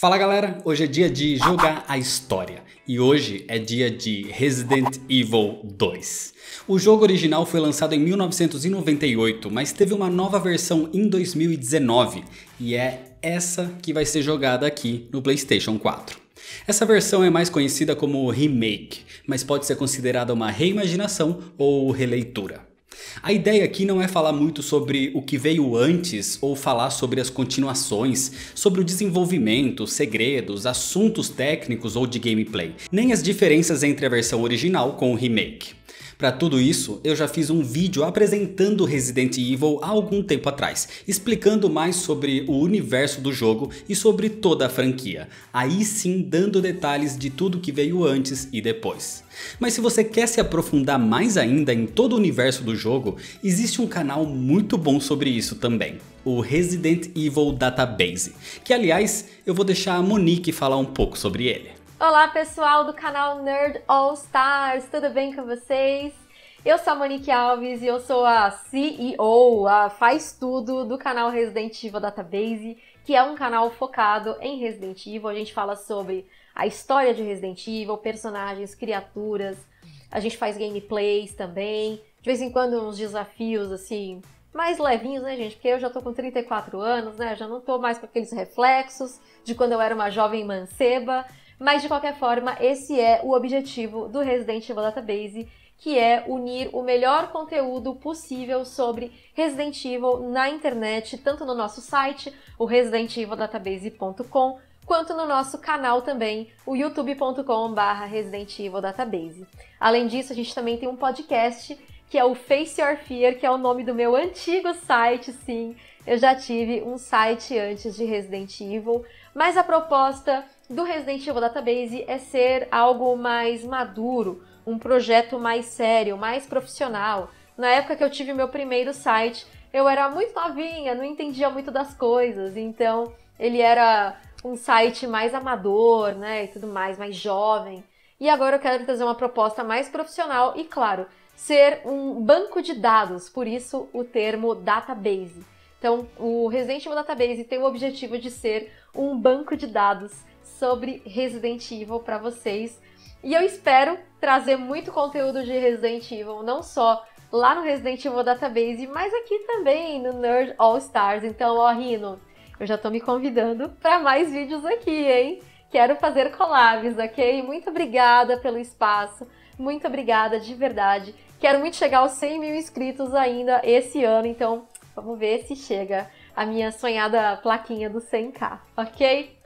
Fala galera, hoje é dia de jogar a história e hoje é dia de Resident Evil 2. O jogo original foi lançado em 1998, mas teve uma nova versão em 2019 e é essa que vai ser jogada aqui no PlayStation 4. Essa versão é mais conhecida como remake, mas pode ser considerada uma reimaginação ou releitura. A ideia aqui não é falar muito sobre o que veio antes ou falar sobre as continuações, sobre o desenvolvimento, segredos, assuntos técnicos ou de gameplay, nem as diferenças entre a versão original com o remake. Para tudo isso, eu já fiz um vídeo apresentando Resident Evil há algum tempo atrás, explicando mais sobre o universo do jogo e sobre toda a franquia, aí sim dando detalhes de tudo que veio antes e depois. Mas se você quer se aprofundar mais ainda em todo o universo do jogo, existe um canal muito bom sobre isso também, o Resident Evil Database, que aliás eu vou deixar a Monique falar um pouco sobre ele. Olá, pessoal do canal Nerd All Stars, tudo bem com vocês? Eu sou a Monique Alves e eu sou a CEO, a faz tudo do canal Resident Evil Database, que é um canal focado em Resident Evil. A gente fala sobre a história de Resident Evil, personagens, criaturas, a gente faz gameplays também, de vez em quando uns desafios assim mais levinhos, né, gente? Porque eu já tô com 34 anos, né? Já não tô mais com aqueles reflexos de quando eu era uma jovem manceba. Mas de qualquer forma, esse é o objetivo do Resident Evil Database, que é unir o melhor conteúdo possível sobre Resident Evil na internet, tanto no nosso site, o residentevildatabase.com, quanto no nosso canal também, o youtubecom residentevildatabase Além disso, a gente também tem um podcast que é o Face Your Fear, que é o nome do meu antigo site, sim. Eu já tive um site antes de Resident Evil, mas a proposta do Resident Evil Database é ser algo mais maduro, um projeto mais sério, mais profissional. Na época que eu tive meu primeiro site, eu era muito novinha, não entendia muito das coisas, então ele era um site mais amador, né, e tudo mais, mais jovem. E agora eu quero trazer uma proposta mais profissional e, claro, ser um banco de dados, por isso o termo database. Então, o Resident Evil Database tem o objetivo de ser um banco de dados sobre Resident Evil para vocês. E eu espero trazer muito conteúdo de Resident Evil, não só lá no Resident Evil Database, mas aqui também no Nerd All Stars. Então, ó, Rino, eu já tô me convidando para mais vídeos aqui, hein? Quero fazer collabs, ok? Muito obrigada pelo espaço, muito obrigada de verdade. Quero muito chegar aos 100 mil inscritos ainda esse ano, então vamos ver se chega a minha sonhada plaquinha do 100k, ok?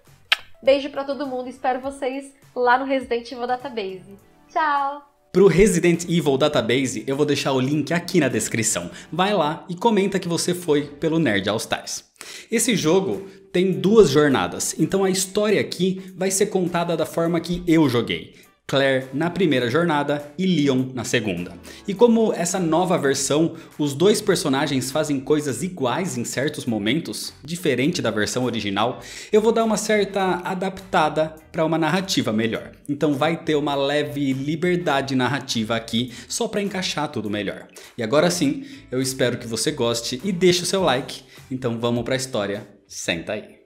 Beijo para todo mundo, espero vocês lá no Resident Evil Database. Tchau! Pro Resident Evil Database, eu vou deixar o link aqui na descrição. Vai lá e comenta que você foi pelo Nerd All Stars. Esse jogo tem duas jornadas, então a história aqui vai ser contada da forma que eu joguei. Claire na primeira jornada e Leon na segunda. E como essa nova versão, os dois personagens fazem coisas iguais em certos momentos, diferente da versão original, eu vou dar uma certa adaptada para uma narrativa melhor. Então vai ter uma leve liberdade narrativa aqui, só para encaixar tudo melhor. E agora sim, eu espero que você goste e deixe o seu like. Então vamos para a história, senta aí.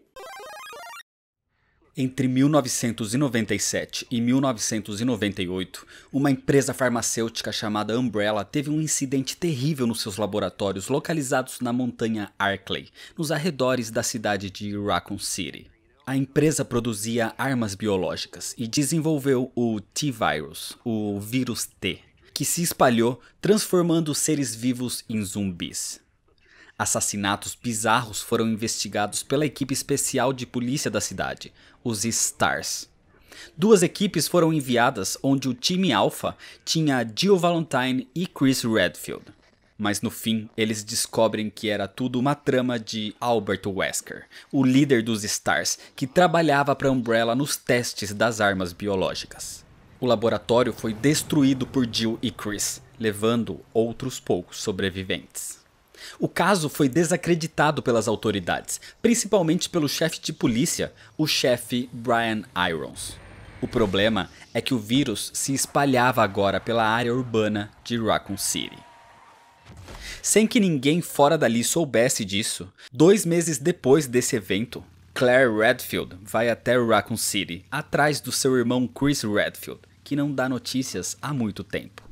Entre 1997 e 1998, uma empresa farmacêutica chamada Umbrella teve um incidente terrível nos seus laboratórios localizados na montanha Arkley, nos arredores da cidade de Raccoon City. A empresa produzia armas biológicas e desenvolveu o T-Virus, o vírus T, que se espalhou, transformando seres vivos em zumbis. Assassinatos bizarros foram investigados pela equipe especial de polícia da cidade, os Stars. Duas equipes foram enviadas onde o time Alpha tinha Jill Valentine e Chris Redfield. Mas no fim, eles descobrem que era tudo uma trama de Albert Wesker, o líder dos Stars, que trabalhava para Umbrella nos testes das armas biológicas. O laboratório foi destruído por Jill e Chris, levando outros poucos sobreviventes. O caso foi desacreditado pelas autoridades, principalmente pelo chefe de polícia, o chefe Brian Irons. O problema é que o vírus se espalhava agora pela área urbana de Raccoon City. Sem que ninguém fora dali soubesse disso, dois meses depois desse evento, Claire Redfield vai até Raccoon City atrás do seu irmão Chris Redfield, que não dá notícias há muito tempo.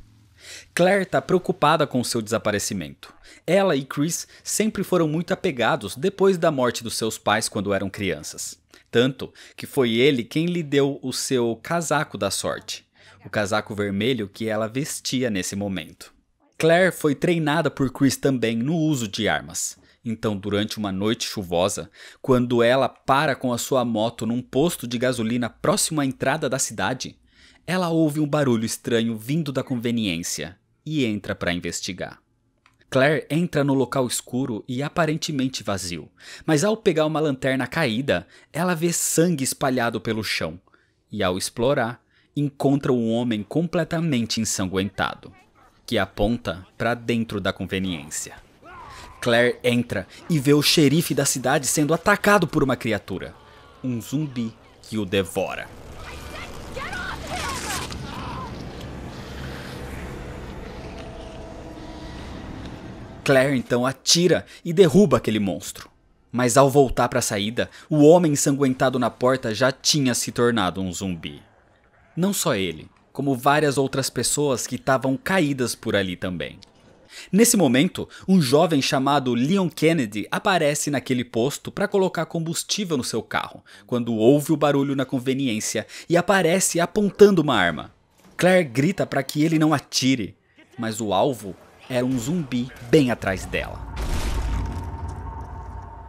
Claire está preocupada com seu desaparecimento. Ela e Chris sempre foram muito apegados depois da morte dos seus pais quando eram crianças. Tanto que foi ele quem lhe deu o seu casaco da sorte, o casaco vermelho que ela vestia nesse momento. Claire foi treinada por Chris também no uso de armas. Então, durante uma noite chuvosa, quando ela para com a sua moto num posto de gasolina próximo à entrada da cidade, ela ouve um barulho estranho vindo da conveniência e entra para investigar. Claire entra no local escuro e aparentemente vazio, mas ao pegar uma lanterna caída, ela vê sangue espalhado pelo chão e, ao explorar, encontra um homem completamente ensanguentado, que aponta para dentro da conveniência. Claire entra e vê o xerife da cidade sendo atacado por uma criatura, um zumbi que o devora. Claire então atira e derruba aquele monstro. Mas ao voltar para a saída, o homem ensanguentado na porta já tinha se tornado um zumbi. Não só ele, como várias outras pessoas que estavam caídas por ali também. Nesse momento, um jovem chamado Leon Kennedy aparece naquele posto para colocar combustível no seu carro, quando ouve o barulho na conveniência e aparece apontando uma arma. Claire grita para que ele não atire, mas o alvo era um zumbi bem atrás dela.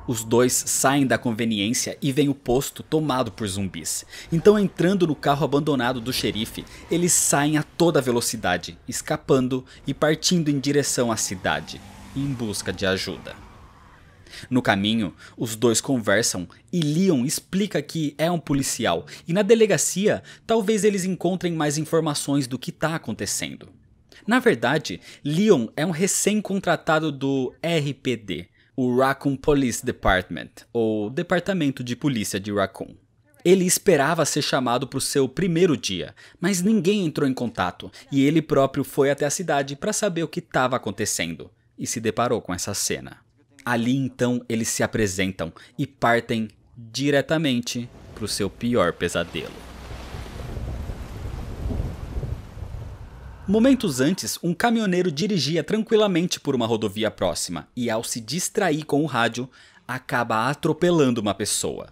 Os dois saem da conveniência e vem o posto tomado por zumbis. Então, entrando no carro abandonado do xerife, eles saem a toda velocidade, escapando e partindo em direção à cidade, em busca de ajuda. No caminho, os dois conversam e Leon explica que é um policial e na delegacia talvez eles encontrem mais informações do que está acontecendo. Na verdade, Leon é um recém-contratado do RPD, o Raccoon Police Department, ou Departamento de Polícia de Raccoon. Ele esperava ser chamado para o seu primeiro dia, mas ninguém entrou em contato e ele próprio foi até a cidade para saber o que estava acontecendo e se deparou com essa cena. Ali então eles se apresentam e partem diretamente para o seu pior pesadelo. Momentos antes, um caminhoneiro dirigia tranquilamente por uma rodovia próxima e, ao se distrair com o rádio, acaba atropelando uma pessoa.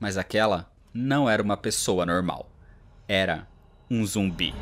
Mas aquela não era uma pessoa normal. Era um zumbi.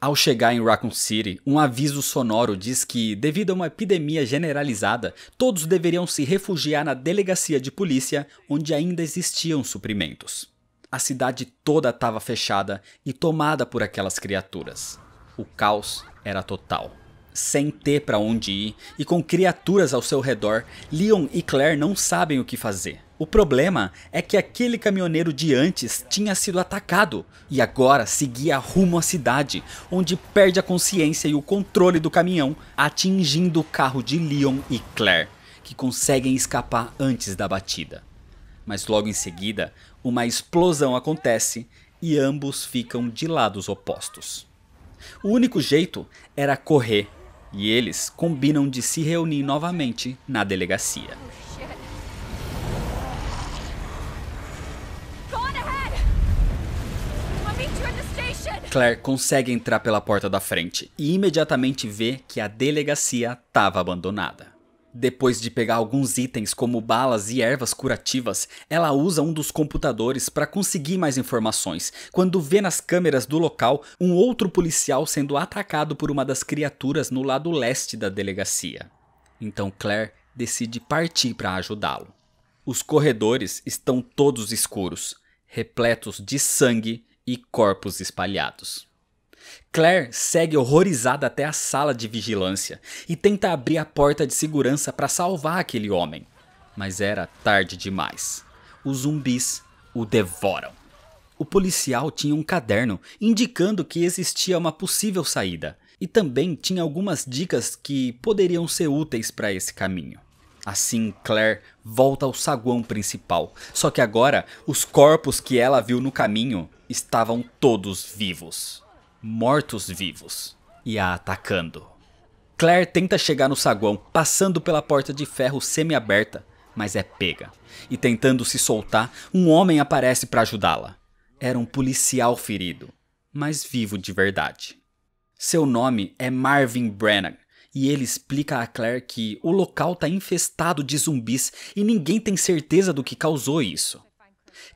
Ao chegar em Raccoon City, um aviso sonoro diz que, devido a uma epidemia generalizada, todos deveriam se refugiar na delegacia de polícia onde ainda existiam suprimentos. A cidade toda estava fechada e tomada por aquelas criaturas. O caos era total. Sem ter para onde ir e com criaturas ao seu redor, Leon e Claire não sabem o que fazer. O problema é que aquele caminhoneiro de antes tinha sido atacado e agora seguia rumo à cidade, onde perde a consciência e o controle do caminhão, atingindo o carro de Leon e Claire, que conseguem escapar antes da batida. Mas logo em seguida, uma explosão acontece e ambos ficam de lados opostos. O único jeito era correr, e eles combinam de se reunir novamente na delegacia. Oh, Claire consegue entrar pela porta da frente e imediatamente vê que a delegacia estava abandonada. Depois de pegar alguns itens como balas e ervas curativas, ela usa um dos computadores para conseguir mais informações, quando vê nas câmeras do local um outro policial sendo atacado por uma das criaturas no lado leste da delegacia. Então Claire decide partir para ajudá-lo. Os corredores estão todos escuros, repletos de sangue e corpos espalhados. Claire segue horrorizada até a sala de vigilância e tenta abrir a porta de segurança para salvar aquele homem, mas era tarde demais. Os zumbis o devoram. O policial tinha um caderno indicando que existia uma possível saída e também tinha algumas dicas que poderiam ser úteis para esse caminho. Assim, Claire volta ao saguão principal, só que agora os corpos que ela viu no caminho estavam todos vivos mortos-vivos e a atacando. Claire tenta chegar no saguão, passando pela porta de ferro semi-aberta, mas é pega. E tentando se soltar, um homem aparece para ajudá-la. Era um policial ferido, mas vivo de verdade. Seu nome é Marvin Brennan e ele explica a Claire que o local está infestado de zumbis e ninguém tem certeza do que causou isso.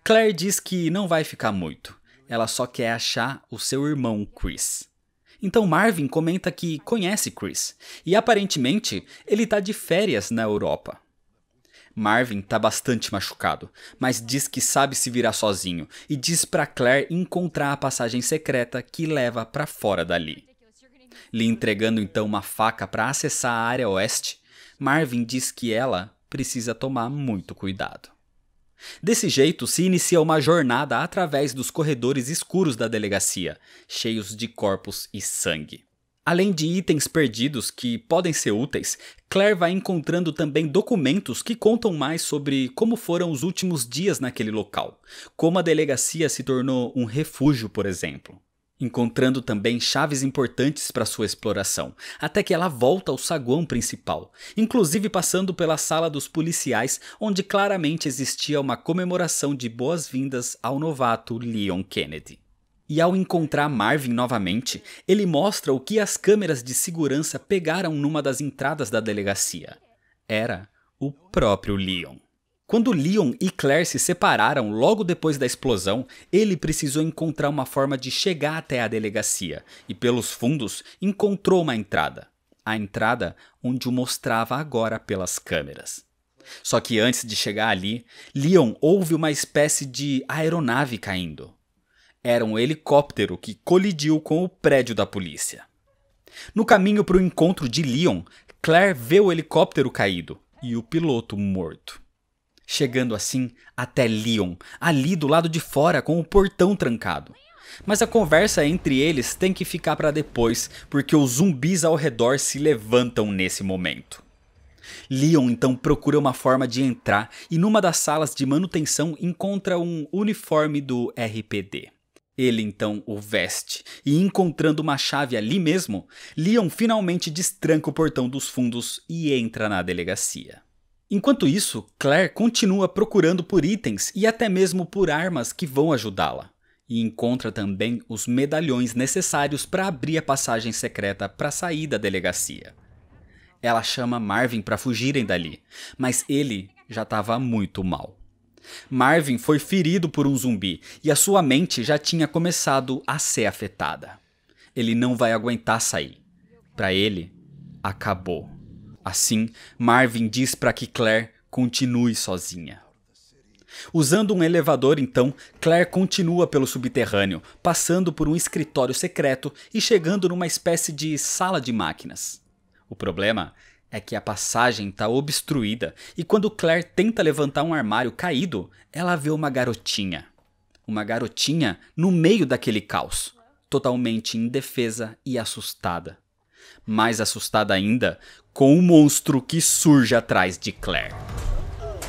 Claire diz que não vai ficar muito, ela só quer achar o seu irmão Chris. Então Marvin comenta que conhece Chris e aparentemente ele está de férias na Europa. Marvin está bastante machucado, mas diz que sabe se virar sozinho e diz para Claire encontrar a passagem secreta que leva para fora dali. Lhe entregando então uma faca para acessar a área oeste, Marvin diz que ela precisa tomar muito cuidado. Desse jeito, se inicia uma jornada através dos corredores escuros da delegacia, cheios de corpos e sangue. Além de itens perdidos que podem ser úteis, Claire vai encontrando também documentos que contam mais sobre como foram os últimos dias naquele local, como a delegacia se tornou um refúgio, por exemplo encontrando também chaves importantes para sua exploração, até que ela volta ao saguão principal, inclusive passando pela sala dos policiais, onde claramente existia uma comemoração de boas-vindas ao novato Leon Kennedy. E ao encontrar Marvin novamente, ele mostra o que as câmeras de segurança pegaram numa das entradas da delegacia. Era o próprio Leon. Quando Leon e Claire se separaram logo depois da explosão, ele precisou encontrar uma forma de chegar até a delegacia e, pelos fundos, encontrou uma entrada. A entrada onde o mostrava agora pelas câmeras. Só que antes de chegar ali, Leon ouve uma espécie de aeronave caindo. Era um helicóptero que colidiu com o prédio da polícia. No caminho para o encontro de Leon, Claire vê o helicóptero caído e o piloto morto chegando assim até Leon, ali do lado de fora com o portão trancado. Mas a conversa entre eles tem que ficar para depois, porque os zumbis ao redor se levantam nesse momento. Leon então procura uma forma de entrar e numa das salas de manutenção encontra um uniforme do RPD. Ele então o veste e, encontrando uma chave ali mesmo, Leon finalmente destranca o portão dos fundos e entra na delegacia. Enquanto isso, Claire continua procurando por itens e até mesmo por armas que vão ajudá-la, e encontra também os medalhões necessários para abrir a passagem secreta para sair da delegacia. Ela chama Marvin para fugirem dali, mas ele já estava muito mal. Marvin foi ferido por um zumbi e a sua mente já tinha começado a ser afetada. Ele não vai aguentar sair. Para ele, acabou. Assim, Marvin diz para que Claire continue sozinha. Usando um elevador, então, Claire continua pelo subterrâneo, passando por um escritório secreto e chegando numa espécie de sala de máquinas. O problema é que a passagem está obstruída e quando Claire tenta levantar um armário caído, ela vê uma garotinha. Uma garotinha no meio daquele caos, totalmente indefesa e assustada mais assustada ainda, com o um monstro que surge atrás de Claire.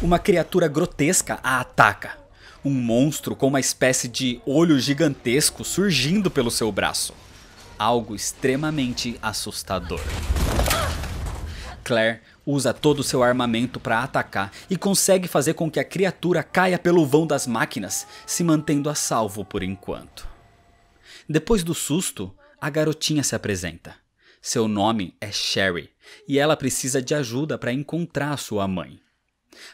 Uma criatura grotesca a ataca. Um monstro com uma espécie de olho gigantesco surgindo pelo seu braço. Algo extremamente assustador. Claire usa todo o seu armamento para atacar e consegue fazer com que a criatura caia pelo vão das máquinas, se mantendo a salvo por enquanto. Depois do susto, a garotinha se apresenta. Seu nome é Sherry e ela precisa de ajuda para encontrar sua mãe.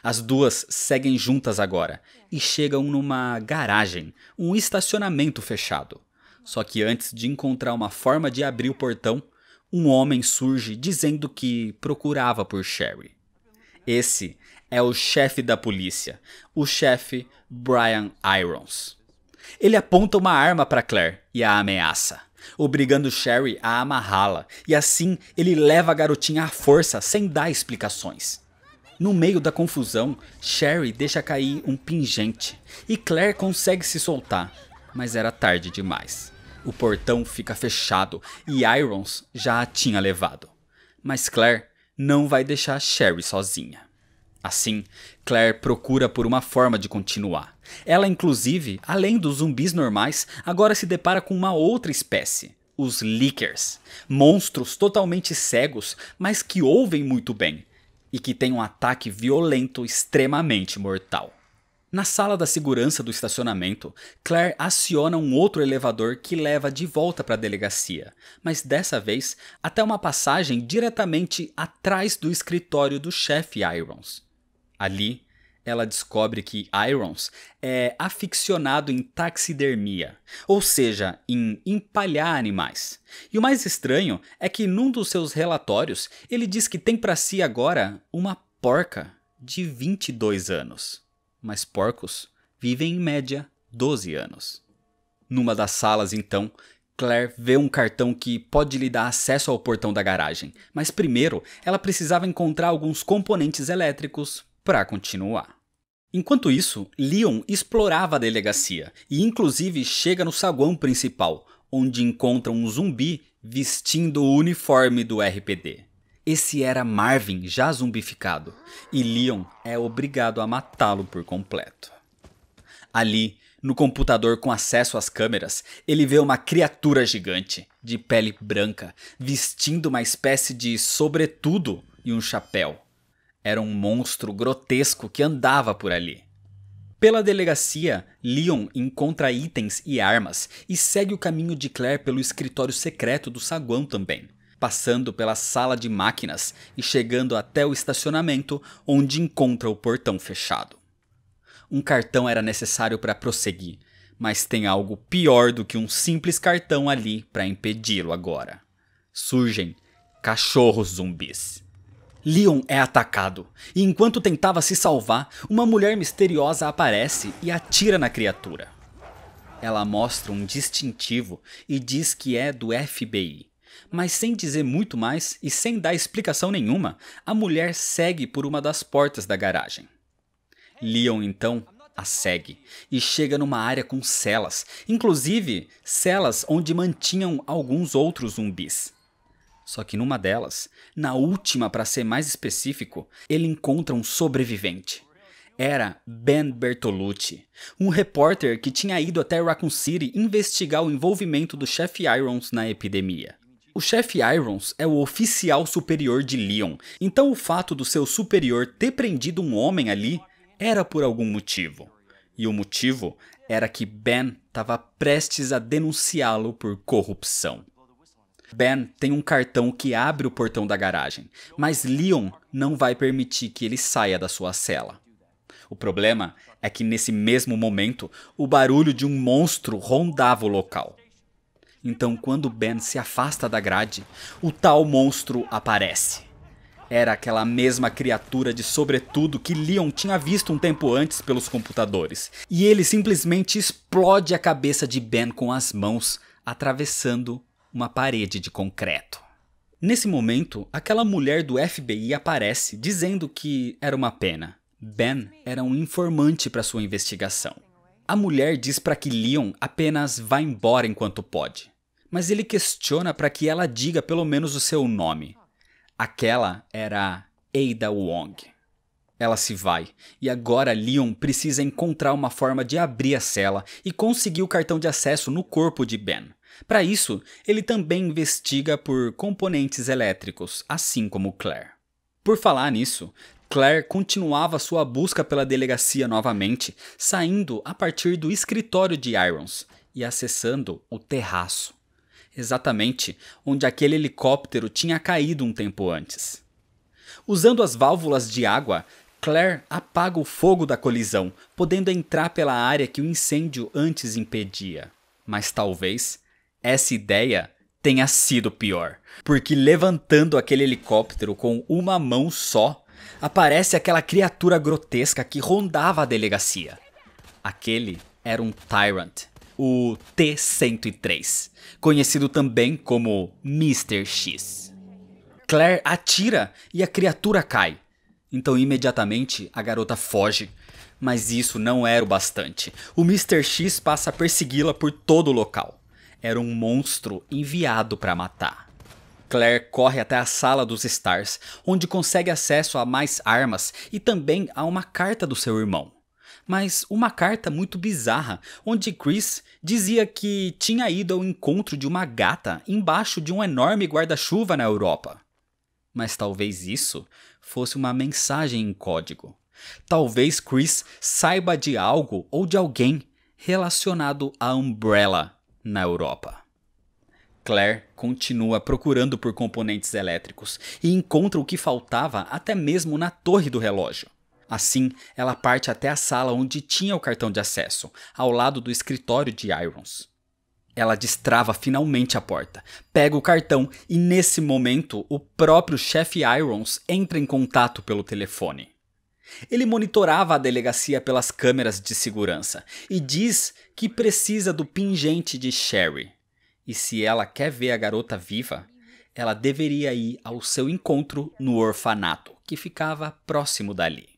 As duas seguem juntas agora e chegam numa garagem, um estacionamento fechado. Só que antes de encontrar uma forma de abrir o portão, um homem surge dizendo que procurava por Sherry. Esse é o chefe da polícia, o chefe Brian Irons. Ele aponta uma arma para Claire e a ameaça obrigando Sherry a amarrá-la, e assim ele leva a garotinha à força sem dar explicações. No meio da confusão, Sherry deixa cair um pingente e Claire consegue se soltar, mas era tarde demais. O portão fica fechado e Irons já a tinha levado. Mas Claire não vai deixar Sherry sozinha. Assim, Claire procura por uma forma de continuar. Ela, inclusive, além dos zumbis normais, agora se depara com uma outra espécie, os Lickers, monstros totalmente cegos, mas que ouvem muito bem e que têm um ataque violento extremamente mortal. Na sala da segurança do estacionamento, Claire aciona um outro elevador que leva de volta para a delegacia, mas dessa vez até uma passagem diretamente atrás do escritório do chefe Irons. Ali, ela descobre que Irons é aficionado em taxidermia, ou seja, em empalhar animais. E o mais estranho é que num dos seus relatórios, ele diz que tem para si agora uma porca de 22 anos. Mas porcos vivem em média 12 anos. Numa das salas, então, Claire vê um cartão que pode lhe dar acesso ao portão da garagem, mas primeiro ela precisava encontrar alguns componentes elétricos para continuar. Enquanto isso, Leon explorava a delegacia e, inclusive, chega no saguão principal, onde encontra um zumbi vestindo o uniforme do RPD. Esse era Marvin já zumbificado, e Leon é obrigado a matá-lo por completo. Ali, no computador com acesso às câmeras, ele vê uma criatura gigante, de pele branca, vestindo uma espécie de sobretudo e um chapéu. Era um monstro grotesco que andava por ali. Pela delegacia, Leon encontra itens e armas e segue o caminho de Claire pelo escritório secreto do saguão também, passando pela sala de máquinas e chegando até o estacionamento, onde encontra o portão fechado. Um cartão era necessário para prosseguir, mas tem algo pior do que um simples cartão ali para impedi-lo agora. Surgem cachorros zumbis. Leon é atacado, e enquanto tentava se salvar, uma mulher misteriosa aparece e atira na criatura. Ela mostra um distintivo e diz que é do FBI. Mas sem dizer muito mais e sem dar explicação nenhuma, a mulher segue por uma das portas da garagem. Leon então a segue e chega numa área com celas, inclusive celas onde mantinham alguns outros zumbis. Só que numa delas, na última para ser mais específico, ele encontra um sobrevivente. Era Ben Bertolucci, um repórter que tinha ido até Raccoon City investigar o envolvimento do chefe Irons na epidemia. O chefe Irons é o oficial superior de Leon, então o fato do seu superior ter prendido um homem ali era por algum motivo. E o motivo era que Ben estava prestes a denunciá-lo por corrupção. Ben tem um cartão que abre o portão da garagem, mas Leon não vai permitir que ele saia da sua cela. O problema é que nesse mesmo momento, o barulho de um monstro rondava o local. Então, quando Ben se afasta da grade, o tal monstro aparece. Era aquela mesma criatura de sobretudo que Leon tinha visto um tempo antes pelos computadores. E ele simplesmente explode a cabeça de Ben com as mãos, atravessando uma parede de concreto. Nesse momento, aquela mulher do FBI aparece dizendo que era uma pena. Ben era um informante para sua investigação. A mulher diz para que Leon apenas vá embora enquanto pode, mas ele questiona para que ela diga pelo menos o seu nome. Aquela era Ada Wong. Ela se vai, e agora Leon precisa encontrar uma forma de abrir a cela e conseguir o cartão de acesso no corpo de Ben. Para isso, ele também investiga por componentes elétricos, assim como Claire. Por falar nisso, Claire continuava sua busca pela delegacia novamente, saindo a partir do escritório de Irons e acessando o terraço, exatamente onde aquele helicóptero tinha caído um tempo antes. Usando as válvulas de água, Claire apaga o fogo da colisão, podendo entrar pela área que o incêndio antes impedia. Mas talvez essa ideia tenha sido pior. Porque levantando aquele helicóptero com uma mão só, aparece aquela criatura grotesca que rondava a delegacia. Aquele era um Tyrant, o T-103, conhecido também como Mr. X. Claire atira e a criatura cai. Então, imediatamente, a garota foge. Mas isso não era o bastante. O Mr. X passa a persegui-la por todo o local era um monstro enviado para matar. Claire corre até a sala dos Stars, onde consegue acesso a mais armas e também a uma carta do seu irmão. Mas uma carta muito bizarra, onde Chris dizia que tinha ido ao encontro de uma gata embaixo de um enorme guarda-chuva na Europa. Mas talvez isso fosse uma mensagem em código. Talvez Chris saiba de algo ou de alguém relacionado à Umbrella, na Europa. Claire continua procurando por componentes elétricos e encontra o que faltava até mesmo na torre do relógio. Assim, ela parte até a sala onde tinha o cartão de acesso, ao lado do escritório de Irons. Ela destrava finalmente a porta, pega o cartão e, nesse momento, o próprio chefe Irons entra em contato pelo telefone. Ele monitorava a delegacia pelas câmeras de segurança e diz que precisa do pingente de Sherry. E se ela quer ver a garota viva, ela deveria ir ao seu encontro no orfanato, que ficava próximo dali.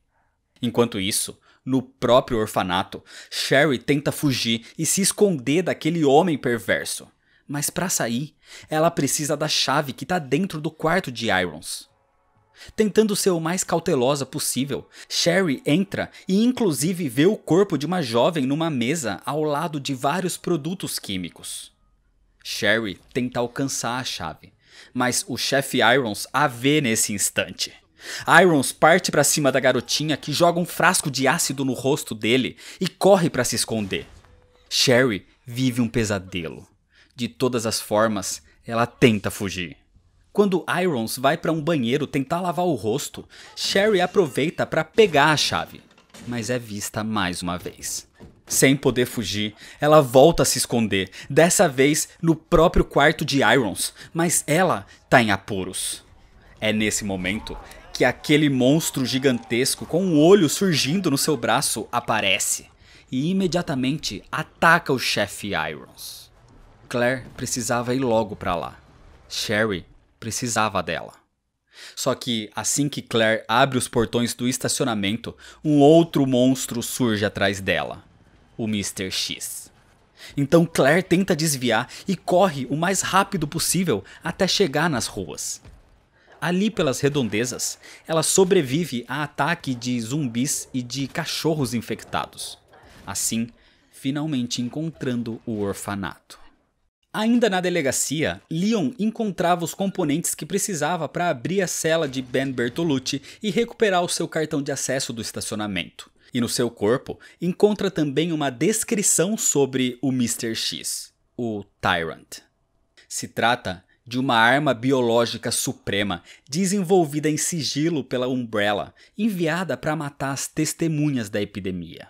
Enquanto isso, no próprio orfanato, Sherry tenta fugir e se esconder daquele homem perverso. Mas para sair, ela precisa da chave que está dentro do quarto de Irons. Tentando ser o mais cautelosa possível, Sherry entra e inclusive vê o corpo de uma jovem numa mesa ao lado de vários produtos químicos. Sherry tenta alcançar a chave, mas o chefe Irons a vê nesse instante. Irons parte para cima da garotinha que joga um frasco de ácido no rosto dele e corre para se esconder. Sherry vive um pesadelo. De todas as formas, ela tenta fugir. Quando Irons vai para um banheiro tentar lavar o rosto, Sherry aproveita para pegar a chave, mas é vista mais uma vez. Sem poder fugir, ela volta a se esconder, dessa vez no próprio quarto de Irons, mas ela tá em apuros. É nesse momento que aquele monstro gigantesco com um olho surgindo no seu braço aparece e imediatamente ataca o chefe Irons. Claire precisava ir logo para lá. Sherry precisava dela. Só que assim que Claire abre os portões do estacionamento, um outro monstro surge atrás dela: o Mr. X. Então Claire tenta desviar e corre o mais rápido possível até chegar nas ruas. Ali pelas redondezas, ela sobrevive a ataque de zumbis e de cachorros infectados. Assim, finalmente encontrando o orfanato. Ainda na delegacia, Leon encontrava os componentes que precisava para abrir a cela de Ben Bertolucci e recuperar o seu cartão de acesso do estacionamento. E no seu corpo, encontra também uma descrição sobre o Mr. X, o Tyrant. Se trata de uma arma biológica suprema, desenvolvida em sigilo pela Umbrella, enviada para matar as testemunhas da epidemia.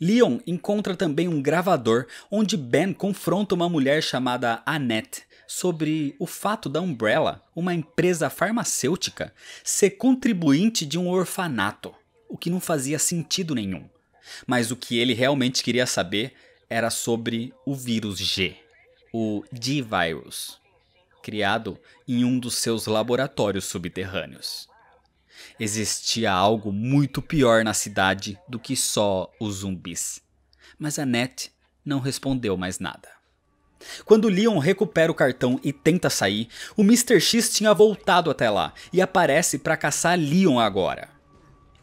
Leon encontra também um gravador onde Ben confronta uma mulher chamada Annette sobre o fato da Umbrella, uma empresa farmacêutica, ser contribuinte de um orfanato, o que não fazia sentido nenhum. Mas o que ele realmente queria saber era sobre o vírus G, o G-Virus, criado em um dos seus laboratórios subterrâneos. Existia algo muito pior na cidade do que só os zumbis. Mas a Net não respondeu mais nada. Quando Leon recupera o cartão e tenta sair, o Mr. X tinha voltado até lá e aparece para caçar Leon agora.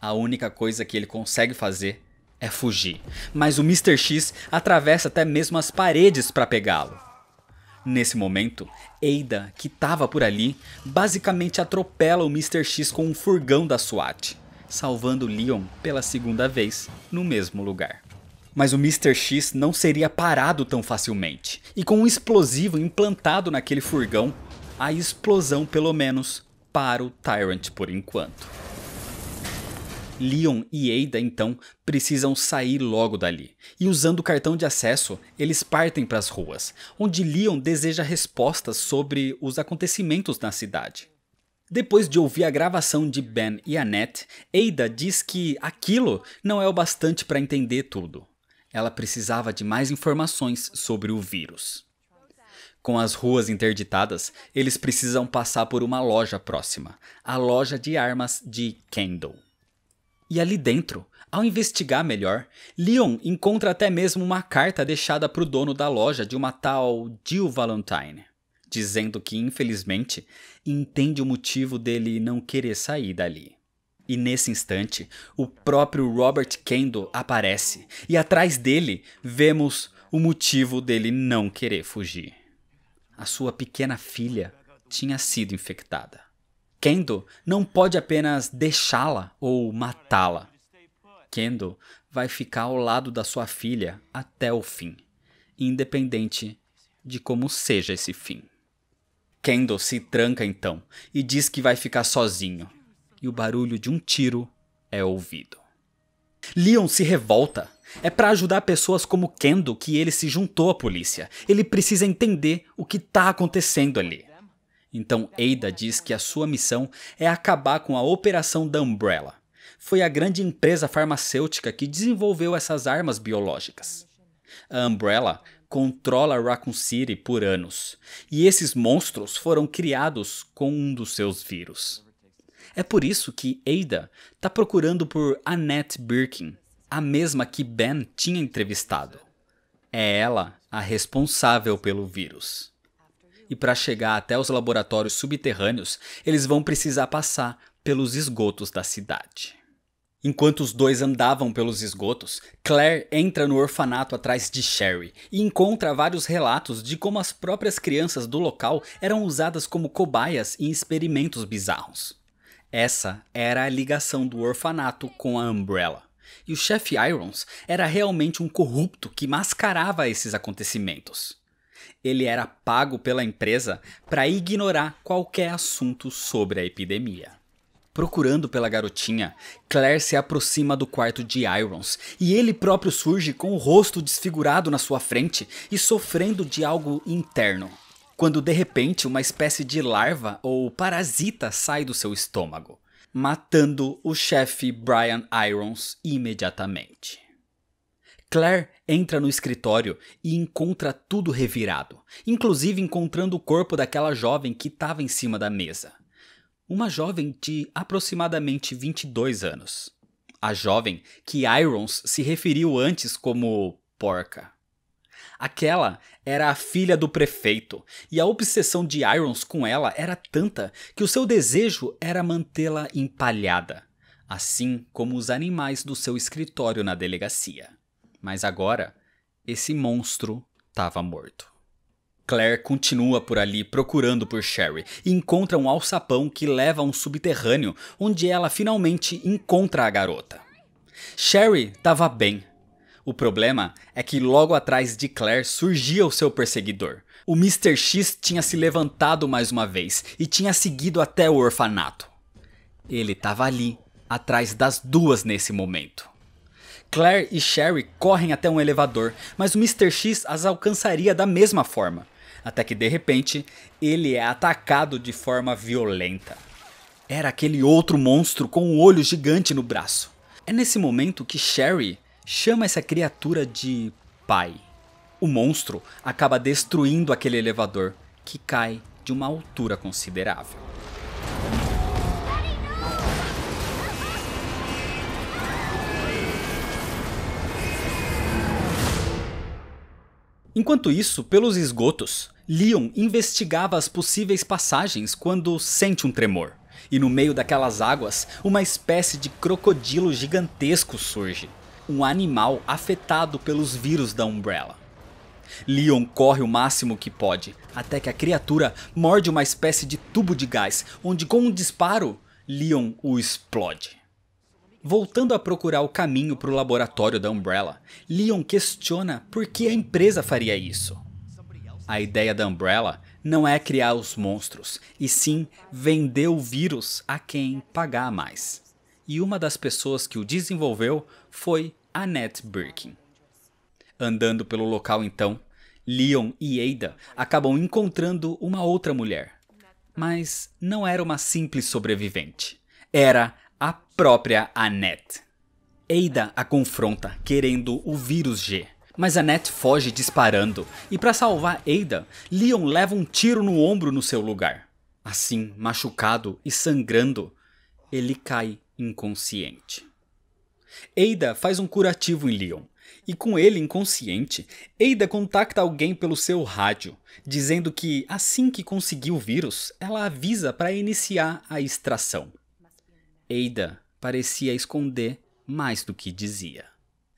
A única coisa que ele consegue fazer é fugir, mas o Mr. X atravessa até mesmo as paredes para pegá-lo. Nesse momento, Ada, que estava por ali, basicamente atropela o Mr. X com um furgão da SWAT, salvando Leon pela segunda vez no mesmo lugar. Mas o Mr. X não seria parado tão facilmente, e com um explosivo implantado naquele furgão, a explosão pelo menos para o Tyrant por enquanto. Leon e Ada então precisam sair logo dali. E usando o cartão de acesso, eles partem para as ruas, onde Leon deseja respostas sobre os acontecimentos na cidade. Depois de ouvir a gravação de Ben e Annette, Ada diz que aquilo não é o bastante para entender tudo. Ela precisava de mais informações sobre o vírus. Com as ruas interditadas, eles precisam passar por uma loja próxima, a loja de armas de Kendall. E ali dentro, ao investigar melhor, Leon encontra até mesmo uma carta deixada para o dono da loja de uma tal Jill Valentine, dizendo que, infelizmente, entende o motivo dele não querer sair dali. E nesse instante, o próprio Robert Kendall aparece, e atrás dele vemos o motivo dele não querer fugir. A sua pequena filha tinha sido infectada. Kendo não pode apenas deixá-la ou matá-la. Kendo vai ficar ao lado da sua filha até o fim, independente de como seja esse fim. Kendo se tranca então e diz que vai ficar sozinho, e o barulho de um tiro é ouvido. Leon se revolta. É para ajudar pessoas como Kendo que ele se juntou à polícia. Ele precisa entender o que está acontecendo ali. Então Ada diz que a sua missão é acabar com a operação da Umbrella. Foi a grande empresa farmacêutica que desenvolveu essas armas biológicas. A Umbrella controla Raccoon City por anos, e esses monstros foram criados com um dos seus vírus. É por isso que Ada está procurando por Annette Birkin, a mesma que Ben tinha entrevistado. É ela a responsável pelo vírus e para chegar até os laboratórios subterrâneos, eles vão precisar passar pelos esgotos da cidade. Enquanto os dois andavam pelos esgotos, Claire entra no orfanato atrás de Sherry e encontra vários relatos de como as próprias crianças do local eram usadas como cobaias em experimentos bizarros. Essa era a ligação do orfanato com a Umbrella. E o chefe Irons era realmente um corrupto que mascarava esses acontecimentos ele era pago pela empresa para ignorar qualquer assunto sobre a epidemia. Procurando pela garotinha, Claire se aproxima do quarto de Irons e ele próprio surge com o rosto desfigurado na sua frente e sofrendo de algo interno. Quando de repente uma espécie de larva ou parasita sai do seu estômago, matando o chefe Brian Irons imediatamente. Claire entra no escritório e encontra tudo revirado, inclusive encontrando o corpo daquela jovem que estava em cima da mesa. Uma jovem de aproximadamente 22 anos. A jovem que Irons se referiu antes como porca. Aquela era a filha do prefeito, e a obsessão de Irons com ela era tanta que o seu desejo era mantê-la empalhada, assim como os animais do seu escritório na delegacia. Mas agora, esse monstro estava morto. Claire continua por ali procurando por Sherry e encontra um alçapão que leva a um subterrâneo onde ela finalmente encontra a garota. Sherry estava bem. O problema é que logo atrás de Claire surgia o seu perseguidor. O Mr. X tinha se levantado mais uma vez e tinha seguido até o orfanato. Ele estava ali, atrás das duas nesse momento. Claire e Sherry correm até um elevador, mas o Mr. X as alcançaria da mesma forma. Até que de repente, ele é atacado de forma violenta. Era aquele outro monstro com um olho gigante no braço. É nesse momento que Sherry chama essa criatura de pai. O monstro acaba destruindo aquele elevador, que cai de uma altura considerável. Enquanto isso, pelos esgotos, Leon investigava as possíveis passagens quando sente um tremor. E no meio daquelas águas, uma espécie de crocodilo gigantesco surge. Um animal afetado pelos vírus da Umbrella. Leon corre o máximo que pode, até que a criatura morde uma espécie de tubo de gás, onde com um disparo, Leon o explode. Voltando a procurar o caminho para o laboratório da Umbrella, Leon questiona por que a empresa faria isso. A ideia da Umbrella não é criar os monstros, e sim vender o vírus a quem pagar mais. E uma das pessoas que o desenvolveu foi Annette Birkin. Andando pelo local então, Leon e Ada acabam encontrando uma outra mulher. Mas não era uma simples sobrevivente. Era própria Annette. Ada a confronta, querendo o vírus G. Mas Annette foge disparando, e para salvar Ada, Leon leva um tiro no ombro no seu lugar. Assim, machucado e sangrando, ele cai inconsciente. Ada faz um curativo em Leon, e com ele inconsciente, Ada contacta alguém pelo seu rádio, dizendo que assim que conseguir o vírus, ela avisa para iniciar a extração. Ada parecia esconder mais do que dizia.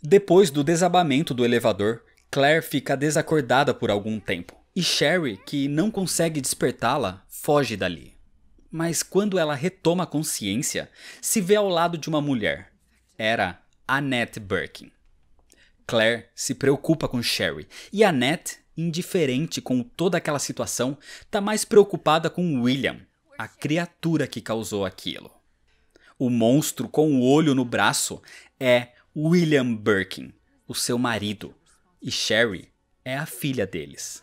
Depois do desabamento do elevador, Claire fica desacordada por algum tempo e Sherry, que não consegue despertá-la, foge dali. Mas quando ela retoma a consciência, se vê ao lado de uma mulher. Era Annette Birkin. Claire se preocupa com Sherry e Annette, indiferente com toda aquela situação, está mais preocupada com William, a criatura que causou aquilo o monstro com o olho no braço é William Birkin, o seu marido, e Sherry é a filha deles.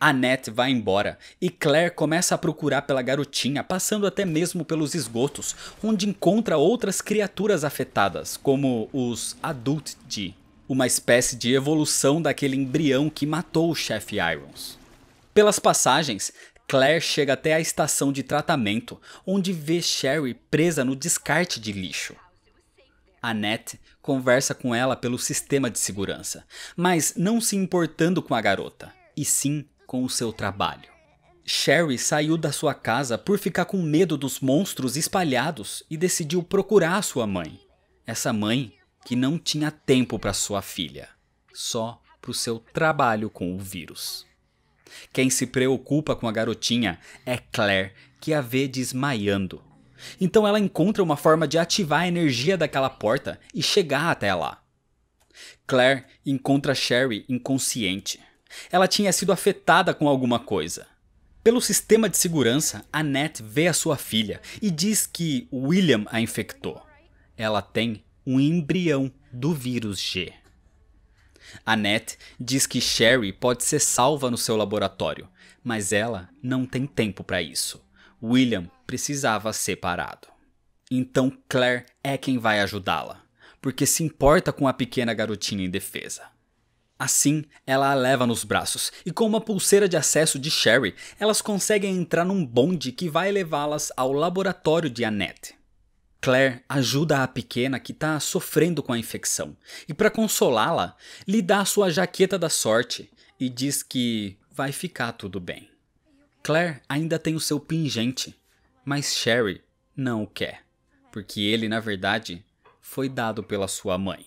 Annette vai embora e Claire começa a procurar pela garotinha, passando até mesmo pelos esgotos, onde encontra outras criaturas afetadas, como os Adult D, uma espécie de evolução daquele embrião que matou o chefe Irons. Pelas passagens, Claire chega até a estação de tratamento, onde vê Sherry presa no descarte de lixo. Annette conversa com ela pelo sistema de segurança, mas não se importando com a garota, e sim com o seu trabalho. Sherry saiu da sua casa por ficar com medo dos monstros espalhados e decidiu procurar sua mãe. Essa mãe que não tinha tempo para sua filha, só para o seu trabalho com o vírus. Quem se preocupa com a garotinha é Claire, que a vê desmaiando. Então ela encontra uma forma de ativar a energia daquela porta e chegar até lá. Claire encontra Sherry inconsciente. Ela tinha sido afetada com alguma coisa. Pelo sistema de segurança, Annette vê a sua filha e diz que William a infectou. Ela tem um embrião do vírus G. Annette diz que Sherry pode ser salva no seu laboratório, mas ela não tem tempo para isso. William precisava ser parado. Então Claire é quem vai ajudá-la, porque se importa com a pequena garotinha indefesa. Assim, ela a leva nos braços, e com uma pulseira de acesso de Sherry, elas conseguem entrar num bonde que vai levá-las ao laboratório de Annette. Claire ajuda a pequena que está sofrendo com a infecção e, para consolá-la, lhe dá sua jaqueta da sorte e diz que vai ficar tudo bem. Claire ainda tem o seu pingente, mas Sherry não o quer, porque ele, na verdade, foi dado pela sua mãe.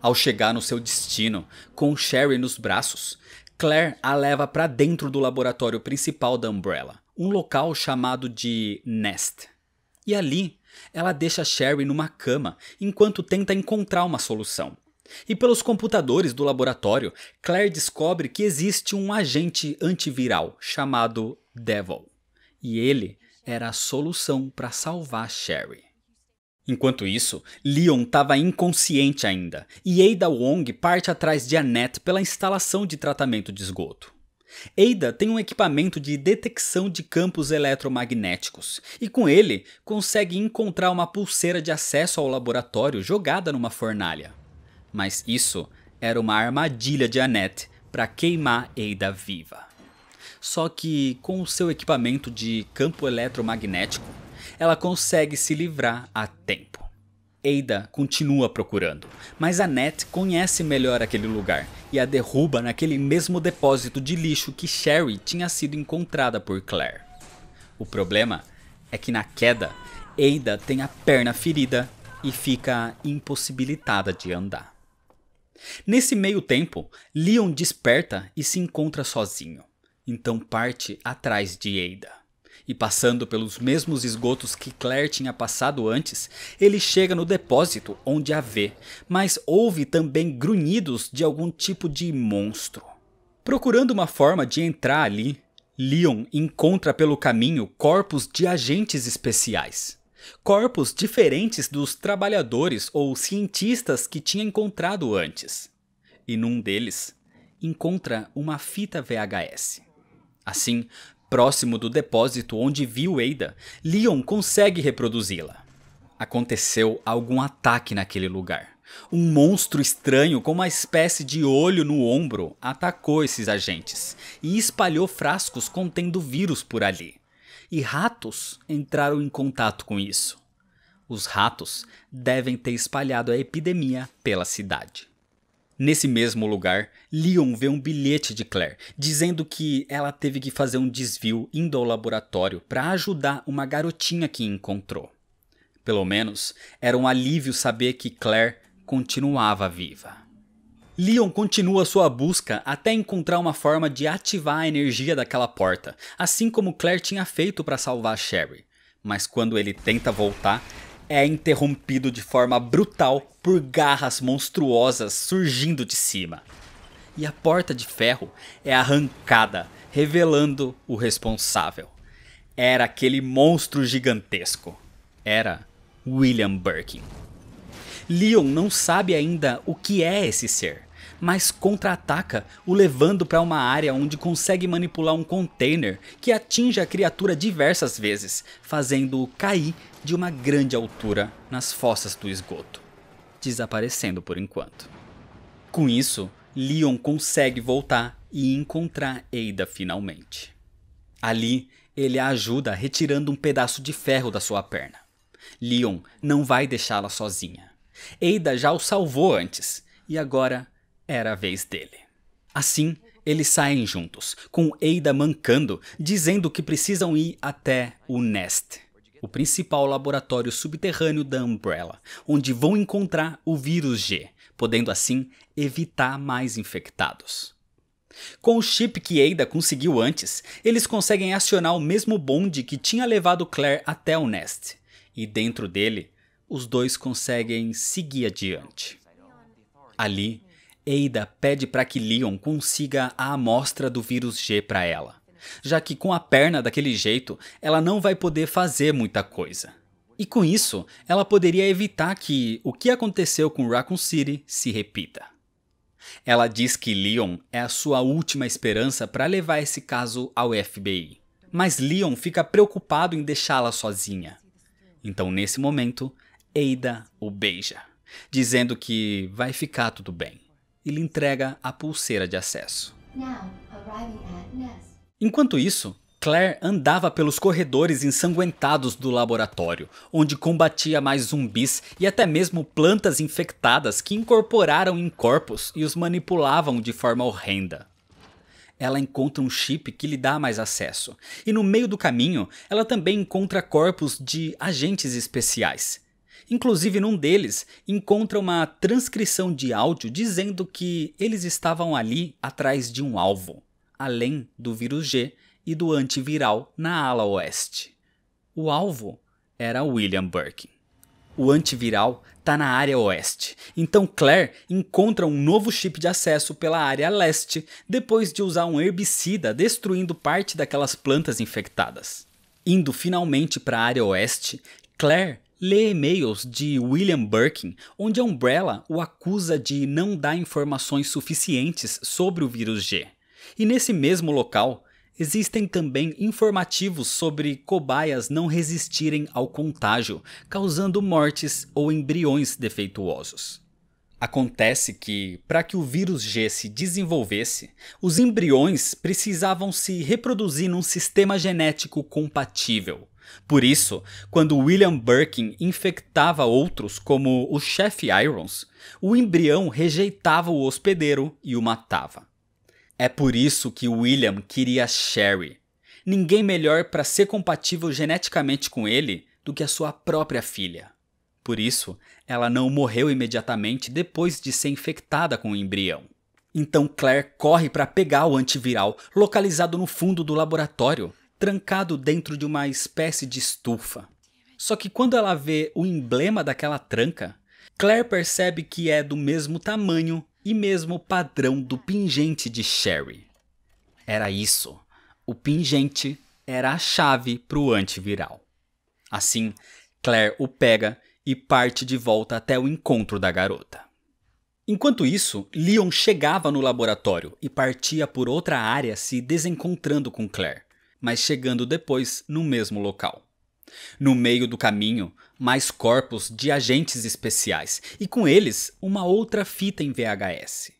Ao chegar no seu destino, com Sherry nos braços, Claire a leva para dentro do laboratório principal da Umbrella, um local chamado de Nest. E ali, ela deixa Sherry numa cama enquanto tenta encontrar uma solução. E pelos computadores do laboratório, Claire descobre que existe um agente antiviral chamado Devil. E ele era a solução para salvar Sherry. Enquanto isso, Leon estava inconsciente ainda, e Ada Wong parte atrás de Annette pela instalação de tratamento de esgoto. Eida tem um equipamento de detecção de campos eletromagnéticos e com ele consegue encontrar uma pulseira de acesso ao laboratório jogada numa fornalha. Mas isso era uma armadilha de Annette para queimar Eida viva. Só que com o seu equipamento de campo eletromagnético, ela consegue se livrar a tempo. Ada continua procurando, mas Annette conhece melhor aquele lugar e a derruba naquele mesmo depósito de lixo que Sherry tinha sido encontrada por Claire. O problema é que na queda, Ada tem a perna ferida e fica impossibilitada de andar. Nesse meio tempo, Leon desperta e se encontra sozinho, então parte atrás de Ada e passando pelos mesmos esgotos que Claire tinha passado antes, ele chega no depósito onde a vê, mas ouve também grunhidos de algum tipo de monstro. Procurando uma forma de entrar ali, Leon encontra pelo caminho corpos de agentes especiais. Corpos diferentes dos trabalhadores ou cientistas que tinha encontrado antes. E num deles, encontra uma fita VHS. Assim, Próximo do depósito onde viu Ada, Leon consegue reproduzi-la. Aconteceu algum ataque naquele lugar. Um monstro estranho com uma espécie de olho no ombro atacou esses agentes e espalhou frascos contendo vírus por ali. E ratos entraram em contato com isso. Os ratos devem ter espalhado a epidemia pela cidade. Nesse mesmo lugar, Leon vê um bilhete de Claire dizendo que ela teve que fazer um desvio indo ao laboratório para ajudar uma garotinha que encontrou. Pelo menos era um alívio saber que Claire continuava viva. Leon continua sua busca até encontrar uma forma de ativar a energia daquela porta, assim como Claire tinha feito para salvar Sherry. Mas quando ele tenta voltar, é interrompido de forma brutal por garras monstruosas surgindo de cima. E a porta de ferro é arrancada, revelando o responsável. Era aquele monstro gigantesco. Era William Birkin. Leon não sabe ainda o que é esse ser, mas contra-ataca, o levando para uma área onde consegue manipular um container que atinge a criatura diversas vezes, fazendo-o cair de uma grande altura nas fossas do esgoto, desaparecendo por enquanto. Com isso, Leon consegue voltar e encontrar Ada finalmente. Ali, ele a ajuda retirando um pedaço de ferro da sua perna. Leon não vai deixá-la sozinha. Ada já o salvou antes e agora era a vez dele. Assim, eles saem juntos, com Ada mancando, dizendo que precisam ir até o Nest, o principal laboratório subterrâneo da Umbrella, onde vão encontrar o vírus G, podendo assim evitar mais infectados. Com o chip que Ada conseguiu antes, eles conseguem acionar o mesmo bonde que tinha levado Claire até o Nest, e dentro dele, os dois conseguem seguir adiante. Ali, Ada pede para que Leon consiga a amostra do vírus G para ela, já que com a perna daquele jeito ela não vai poder fazer muita coisa. E com isso, ela poderia evitar que o que aconteceu com Raccoon City se repita. Ela diz que Leon é a sua última esperança para levar esse caso ao FBI. Mas Leon fica preocupado em deixá-la sozinha. Então, nesse momento, Ada o beija, dizendo que vai ficar tudo bem e lhe entrega a pulseira de acesso. Enquanto isso, Claire andava pelos corredores ensanguentados do laboratório, onde combatia mais zumbis e até mesmo plantas infectadas que incorporaram em corpos e os manipulavam de forma horrenda. Ela encontra um chip que lhe dá mais acesso, e no meio do caminho, ela também encontra corpos de agentes especiais, Inclusive, num deles, encontra uma transcrição de áudio dizendo que eles estavam ali atrás de um alvo, além do vírus G e do antiviral na ala oeste. O alvo era William Birkin. O antiviral está na área oeste, então Claire encontra um novo chip de acesso pela área leste depois de usar um herbicida destruindo parte daquelas plantas infectadas. Indo finalmente para a área oeste, Claire lê e-mails de William Birkin, onde a Umbrella o acusa de não dar informações suficientes sobre o vírus G. E nesse mesmo local, existem também informativos sobre cobaias não resistirem ao contágio, causando mortes ou embriões defeituosos. Acontece que, para que o vírus G se desenvolvesse, os embriões precisavam se reproduzir num sistema genético compatível. Por isso, quando William Birkin infectava outros, como o chefe Irons, o embrião rejeitava o hospedeiro e o matava. É por isso que William queria Sherry. Ninguém melhor para ser compatível geneticamente com ele do que a sua própria filha. Por isso, ela não morreu imediatamente depois de ser infectada com o embrião. Então Claire corre para pegar o antiviral localizado no fundo do laboratório trancado dentro de uma espécie de estufa. Só que quando ela vê o emblema daquela tranca, Claire percebe que é do mesmo tamanho e mesmo padrão do pingente de Sherry. Era isso. O pingente era a chave para o antiviral. Assim, Claire o pega e parte de volta até o encontro da garota. Enquanto isso, Leon chegava no laboratório e partia por outra área se desencontrando com Claire mas chegando depois no mesmo local. No meio do caminho, mais corpos de agentes especiais e com eles uma outra fita em VHS.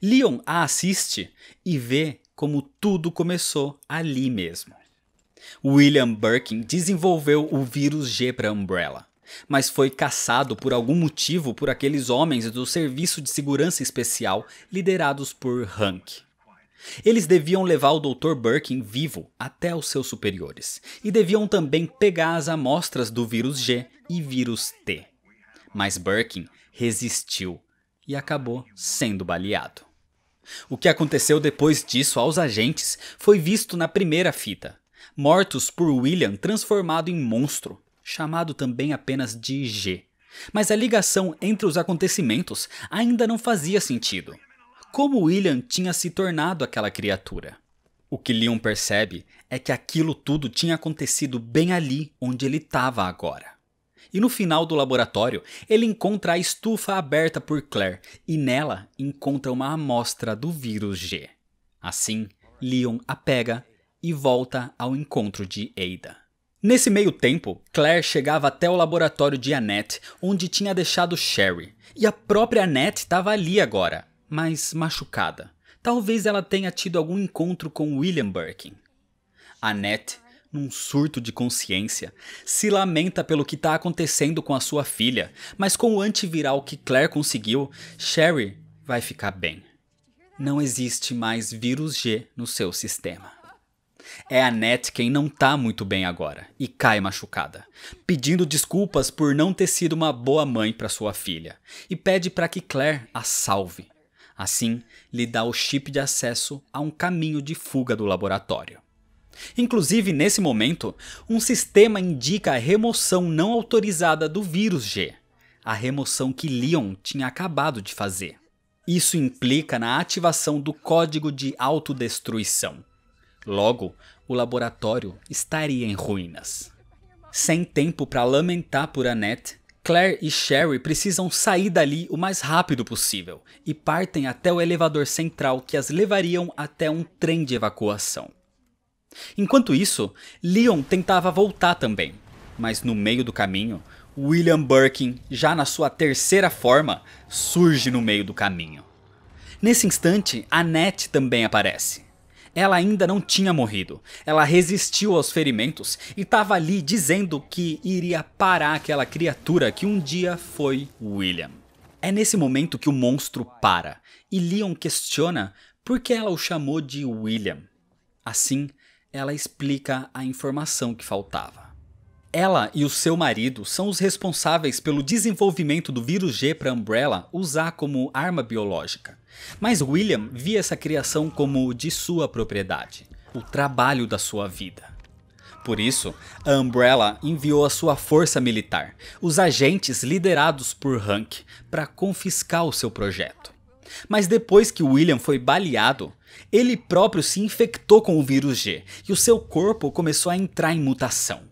Leon a assiste e vê como tudo começou ali mesmo. William Birkin desenvolveu o vírus G para Umbrella, mas foi caçado por algum motivo por aqueles homens do Serviço de Segurança Especial liderados por Hank. Eles deviam levar o Dr. Birkin vivo até os seus superiores e deviam também pegar as amostras do vírus G e vírus T. Mas Birkin resistiu e acabou sendo baleado. O que aconteceu depois disso aos agentes foi visto na primeira fita, mortos por William transformado em monstro, chamado também apenas de G. Mas a ligação entre os acontecimentos ainda não fazia sentido como William tinha se tornado aquela criatura. O que Leon percebe é que aquilo tudo tinha acontecido bem ali onde ele estava agora. E no final do laboratório, ele encontra a estufa aberta por Claire e nela encontra uma amostra do vírus G. Assim, Leon a pega e volta ao encontro de Ada. Nesse meio tempo, Claire chegava até o laboratório de Annette, onde tinha deixado Sherry. E a própria Annette estava ali agora, mas machucada. Talvez ela tenha tido algum encontro com William Birkin. Annette, num surto de consciência, se lamenta pelo que está acontecendo com a sua filha, mas com o antiviral que Claire conseguiu, Sherry vai ficar bem. Não existe mais vírus G no seu sistema. É Annette quem não tá muito bem agora e cai machucada, pedindo desculpas por não ter sido uma boa mãe para sua filha e pede para que Claire a salve, Assim, lhe dá o chip de acesso a um caminho de fuga do laboratório. Inclusive, nesse momento, um sistema indica a remoção não autorizada do vírus G, a remoção que Leon tinha acabado de fazer. Isso implica na ativação do código de autodestruição. Logo, o laboratório estaria em ruínas. Sem tempo para lamentar por Annette, Claire e Sherry precisam sair dali o mais rápido possível e partem até o elevador central que as levariam até um trem de evacuação. Enquanto isso, Leon tentava voltar também, mas no meio do caminho, William Birkin, já na sua terceira forma, surge no meio do caminho. Nesse instante, Annette também aparece. Ela ainda não tinha morrido. Ela resistiu aos ferimentos e estava ali dizendo que iria parar aquela criatura que um dia foi William. É nesse momento que o monstro para e Leon questiona por que ela o chamou de William. Assim, ela explica a informação que faltava. Ela e o seu marido são os responsáveis pelo desenvolvimento do vírus G para Umbrella usar como arma biológica. Mas William via essa criação como de sua propriedade, o trabalho da sua vida. Por isso, a Umbrella enviou a sua força militar, os agentes liderados por Hank, para confiscar o seu projeto. Mas depois que William foi baleado, ele próprio se infectou com o vírus G e o seu corpo começou a entrar em mutação.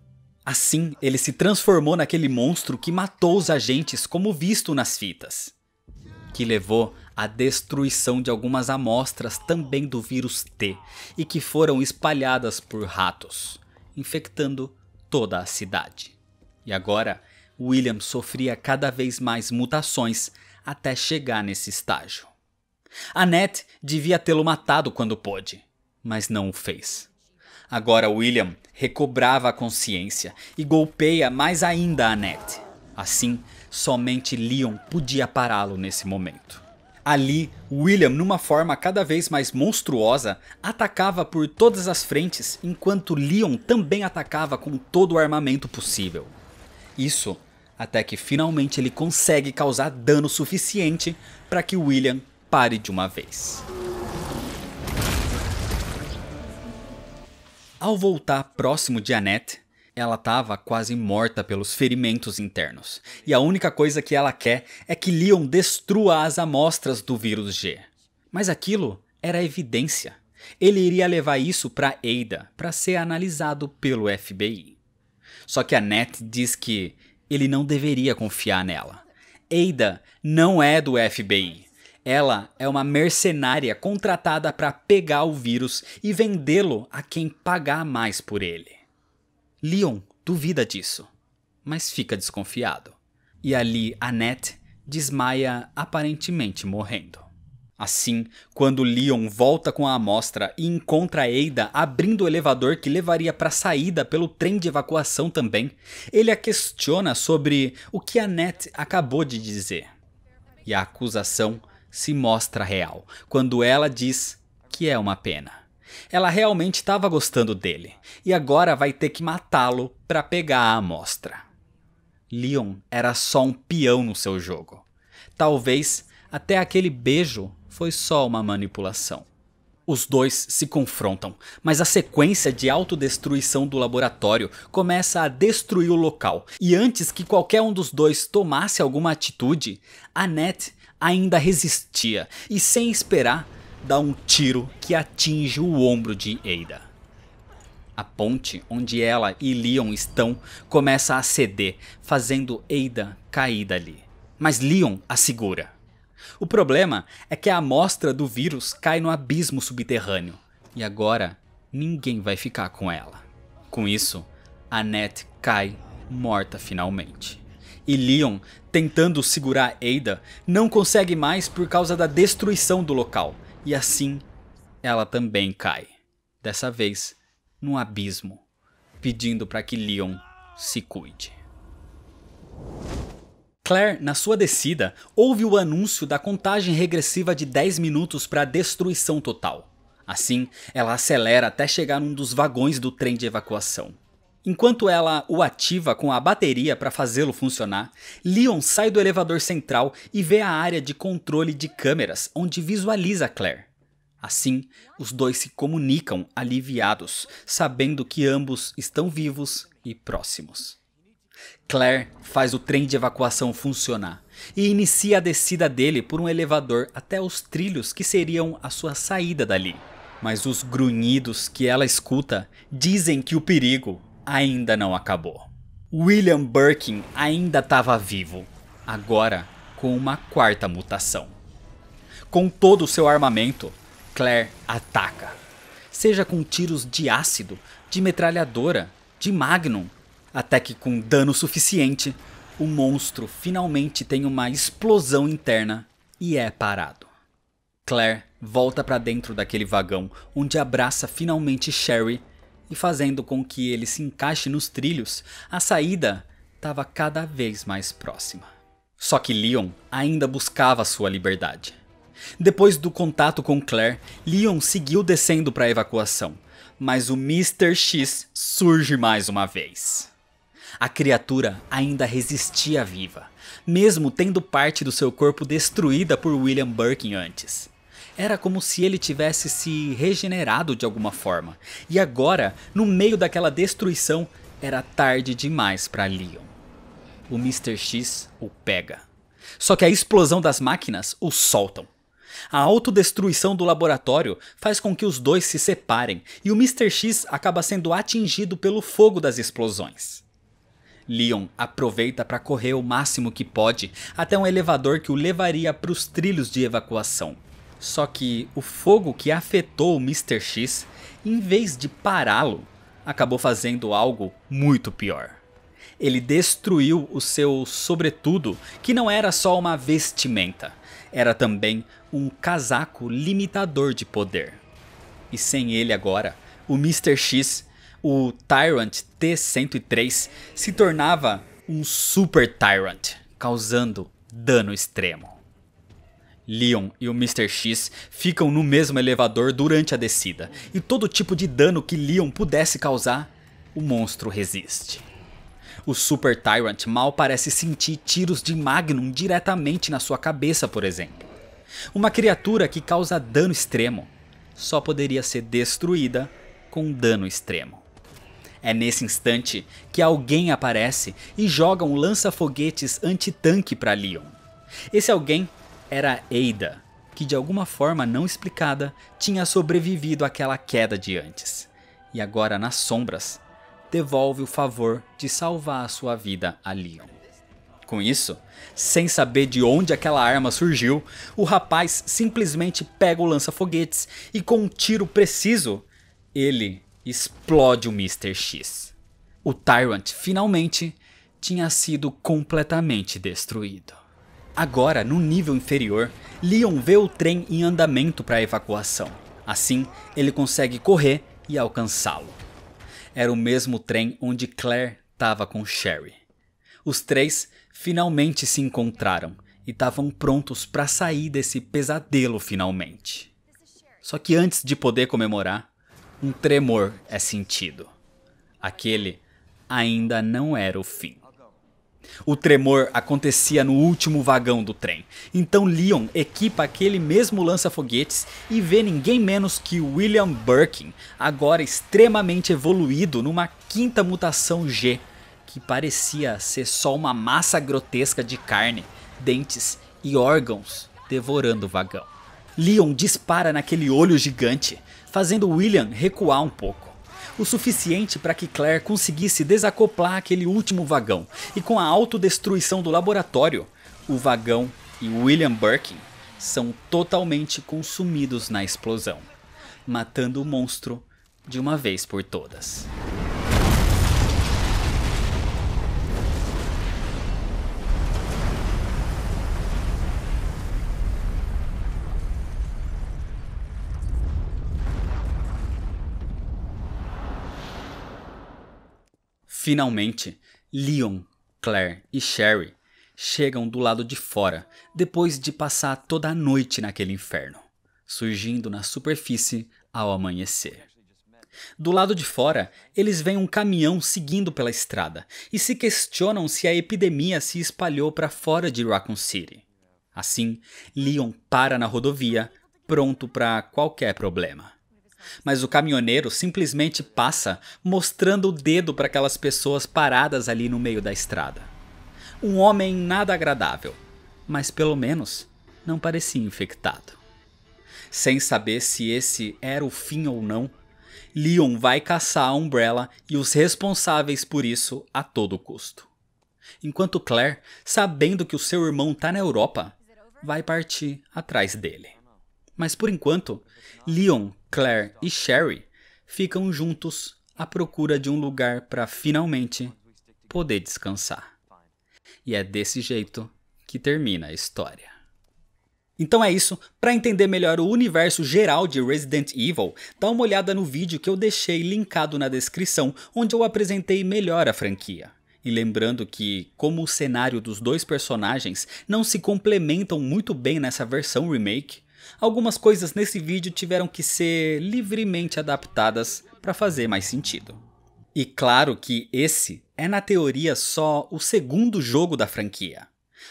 Assim, ele se transformou naquele monstro que matou os agentes, como visto nas fitas, que levou a destruição de algumas amostras também do vírus T e que foram espalhadas por ratos, infectando toda a cidade. E agora, William sofria cada vez mais mutações até chegar nesse estágio. Annette devia tê-lo matado quando pôde, mas não o fez. Agora William recobrava a consciência e golpeia mais ainda a Annette. Assim, somente Leon podia pará-lo nesse momento. Ali, William, numa forma cada vez mais monstruosa, atacava por todas as frentes, enquanto Leon também atacava com todo o armamento possível. Isso até que finalmente ele consegue causar dano suficiente para que William pare de uma vez. Ao voltar próximo de Annette, ela estava quase morta pelos ferimentos internos, e a única coisa que ela quer é que Leon destrua as amostras do vírus G. Mas aquilo era evidência. Ele iria levar isso para Ada para ser analisado pelo FBI. Só que a Net diz que ele não deveria confiar nela. Ada não é do FBI. Ela é uma mercenária contratada para pegar o vírus e vendê-lo a quem pagar mais por ele. Leon duvida disso, mas fica desconfiado. E ali Annette desmaia aparentemente morrendo. Assim, quando Leon volta com a amostra e encontra Ada abrindo o elevador que levaria para a saída pelo trem de evacuação também, ele a questiona sobre o que Annette acabou de dizer. E a acusação se mostra real quando ela diz que é uma pena. Ela realmente estava gostando dele e agora vai ter que matá-lo para pegar a amostra. Leon era só um peão no seu jogo. Talvez até aquele beijo foi só uma manipulação. Os dois se confrontam, mas a sequência de autodestruição do laboratório começa a destruir o local. E antes que qualquer um dos dois tomasse alguma atitude, Annette ainda resistia e, sem esperar, dá um tiro que atinge o ombro de Ada. A ponte onde ela e Leon estão começa a ceder, fazendo Ada cair dali. Mas Leon a segura. O problema é que a amostra do vírus cai no abismo subterrâneo e agora ninguém vai ficar com ela. Com isso, Annette cai morta finalmente. E Leon, tentando segurar Ada, não consegue mais por causa da destruição do local e assim ela também cai, dessa vez num abismo, pedindo para que Leon se cuide. Claire, na sua descida, ouve o anúncio da contagem regressiva de 10 minutos para a destruição total. Assim, ela acelera até chegar num dos vagões do trem de evacuação. Enquanto ela o ativa com a bateria para fazê-lo funcionar, Leon sai do elevador central e vê a área de controle de câmeras, onde visualiza Claire. Assim, os dois se comunicam aliviados, sabendo que ambos estão vivos e próximos. Claire faz o trem de evacuação funcionar e inicia a descida dele por um elevador até os trilhos que seriam a sua saída dali. Mas os grunhidos que ela escuta dizem que o perigo ainda não acabou. William Birkin ainda estava vivo, agora com uma quarta mutação. Com todo o seu armamento, Claire ataca. Seja com tiros de ácido, de metralhadora, de magnum, até que com dano suficiente, o monstro finalmente tem uma explosão interna e é parado. Claire volta para dentro daquele vagão, onde abraça finalmente Sherry e fazendo com que ele se encaixe nos trilhos, a saída estava cada vez mais próxima. Só que Leon ainda buscava sua liberdade. Depois do contato com Claire, Leon seguiu descendo para a evacuação, mas o Mr. X surge mais uma vez. A criatura ainda resistia viva, mesmo tendo parte do seu corpo destruída por William Birkin antes. Era como se ele tivesse se regenerado de alguma forma. E agora, no meio daquela destruição, era tarde demais para Leon. O Mr. X o pega. Só que a explosão das máquinas o soltam. A autodestruição do laboratório faz com que os dois se separem e o Mr. X acaba sendo atingido pelo fogo das explosões. Leon aproveita para correr o máximo que pode até um elevador que o levaria para os trilhos de evacuação. Só que o fogo que afetou o Mr. X, em vez de pará-lo, acabou fazendo algo muito pior. Ele destruiu o seu sobretudo, que não era só uma vestimenta, era também um casaco limitador de poder. E sem ele agora, o Mr. X, o Tyrant T-103, se tornava um Super Tyrant, causando dano extremo. Leon e o Mr. X ficam no mesmo elevador durante a descida, e todo tipo de dano que Leon pudesse causar, o monstro resiste. O Super Tyrant mal parece sentir tiros de Magnum diretamente na sua cabeça, por exemplo. Uma criatura que causa dano extremo só poderia ser destruída com dano extremo. É nesse instante que alguém aparece e joga um lança-foguetes anti-tanque para Leon. Esse alguém era Ada, que de alguma forma não explicada tinha sobrevivido àquela queda de antes, e agora nas sombras devolve o favor de salvar a sua vida a Leon. Com isso, sem saber de onde aquela arma surgiu, o rapaz simplesmente pega o lança-foguetes e com um tiro preciso, ele explode o Mr. X. O Tyrant finalmente tinha sido completamente destruído. Agora, no nível inferior, Leon vê o trem em andamento para a evacuação. Assim, ele consegue correr e alcançá-lo. Era o mesmo trem onde Claire estava com Sherry. Os três finalmente se encontraram e estavam prontos para sair desse pesadelo finalmente. Só que antes de poder comemorar, um tremor é sentido. Aquele ainda não era o fim. O tremor acontecia no último vagão do trem. Então Leon equipa aquele mesmo lança-foguetes e vê ninguém menos que William Birkin, agora extremamente evoluído numa quinta mutação G, que parecia ser só uma massa grotesca de carne, dentes e órgãos devorando o vagão. Leon dispara naquele olho gigante, fazendo William recuar um pouco o suficiente para que Claire conseguisse desacoplar aquele último vagão, e com a autodestruição do laboratório, o vagão e William Birkin são totalmente consumidos na explosão, matando o monstro de uma vez por todas. Finalmente, Leon, Claire e Sherry chegam do lado de fora depois de passar toda a noite naquele inferno, surgindo na superfície ao amanhecer. Do lado de fora, eles veem um caminhão seguindo pela estrada e se questionam se a epidemia se espalhou para fora de Raccoon City. Assim, Leon para na rodovia, pronto para qualquer problema. Mas o caminhoneiro simplesmente passa, mostrando o dedo para aquelas pessoas paradas ali no meio da estrada. Um homem nada agradável, mas pelo menos não parecia infectado. Sem saber se esse era o fim ou não, Leon vai caçar a Umbrella e os responsáveis por isso a todo custo. Enquanto Claire, sabendo que o seu irmão está na Europa, vai partir atrás dele. Mas por enquanto, Leon Claire e Sherry ficam juntos à procura de um lugar para finalmente poder descansar. E é desse jeito que termina a história. Então é isso. Para entender melhor o universo geral de Resident Evil, dá uma olhada no vídeo que eu deixei linkado na descrição, onde eu apresentei melhor a franquia. E lembrando que, como o cenário dos dois personagens não se complementam muito bem nessa versão remake, algumas coisas nesse vídeo tiveram que ser livremente adaptadas para fazer mais sentido. E claro que esse é na teoria só o segundo jogo da franquia.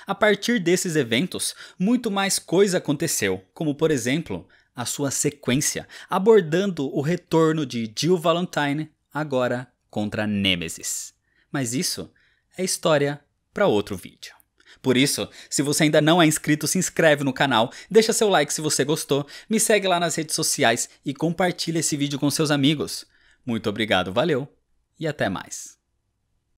A partir desses eventos, muito mais coisa aconteceu, como por exemplo, a sua sequência abordando o retorno de Jill Valentine agora contra Nemesis. Mas isso é história para outro vídeo. Por isso, se você ainda não é inscrito, se inscreve no canal, deixa seu like se você gostou, me segue lá nas redes sociais e compartilha esse vídeo com seus amigos. Muito obrigado, valeu e até mais.